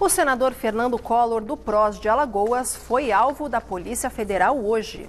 O senador Fernando Collor, do PROS de Alagoas, foi alvo da Polícia Federal hoje.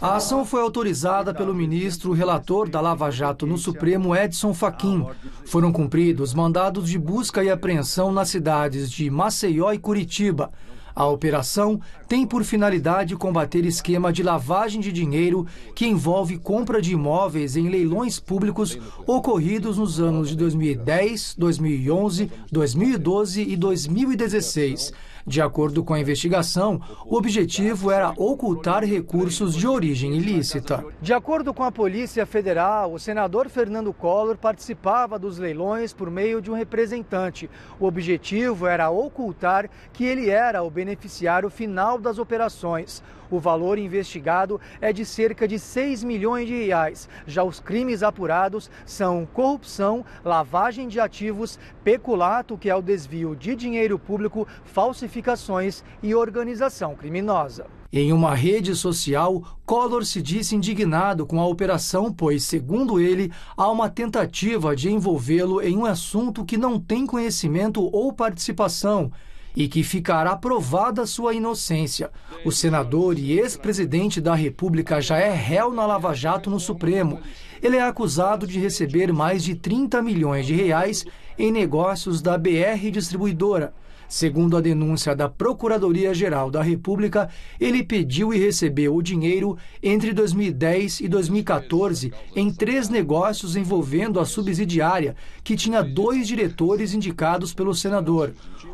A ação foi autorizada pelo ministro relator da Lava Jato no Supremo, Edson Fachin. Foram cumpridos mandados de busca e apreensão nas cidades de Maceió e Curitiba. A operação tem por finalidade combater esquema de lavagem de dinheiro que envolve compra de imóveis em leilões públicos ocorridos nos anos de 2010, 2011, 2012 e 2016. De acordo com a investigação, o objetivo era ocultar recursos de origem ilícita. De acordo com a Polícia Federal, o senador Fernando Collor participava dos leilões por meio de um representante. O objetivo era ocultar que ele era o beneficiário final das operações. O valor investigado é de cerca de 6 milhões de reais. Já os crimes apurados são corrupção, lavagem de ativos, peculato, que é o desvio de dinheiro público, falsificação ramificações e organização criminosa. Em uma rede social, Collor se disse indignado com a operação, pois, segundo ele, há uma tentativa de envolvê-lo em um assunto que não tem conhecimento ou participação e que ficará provada sua inocência. O senador e ex-presidente da República já é réu na Lava Jato no Supremo ele é acusado de receber mais de 30 milhões de reais em negócios da BR Distribuidora. Segundo a denúncia da Procuradoria-Geral da República, ele pediu e recebeu o dinheiro entre 2010 e 2014 em três negócios envolvendo a subsidiária, que tinha dois diretores indicados pelo senador.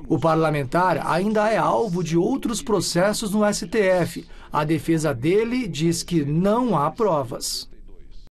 O parlamentar ainda é alvo de outros processos no STF. A defesa dele diz que não há provas.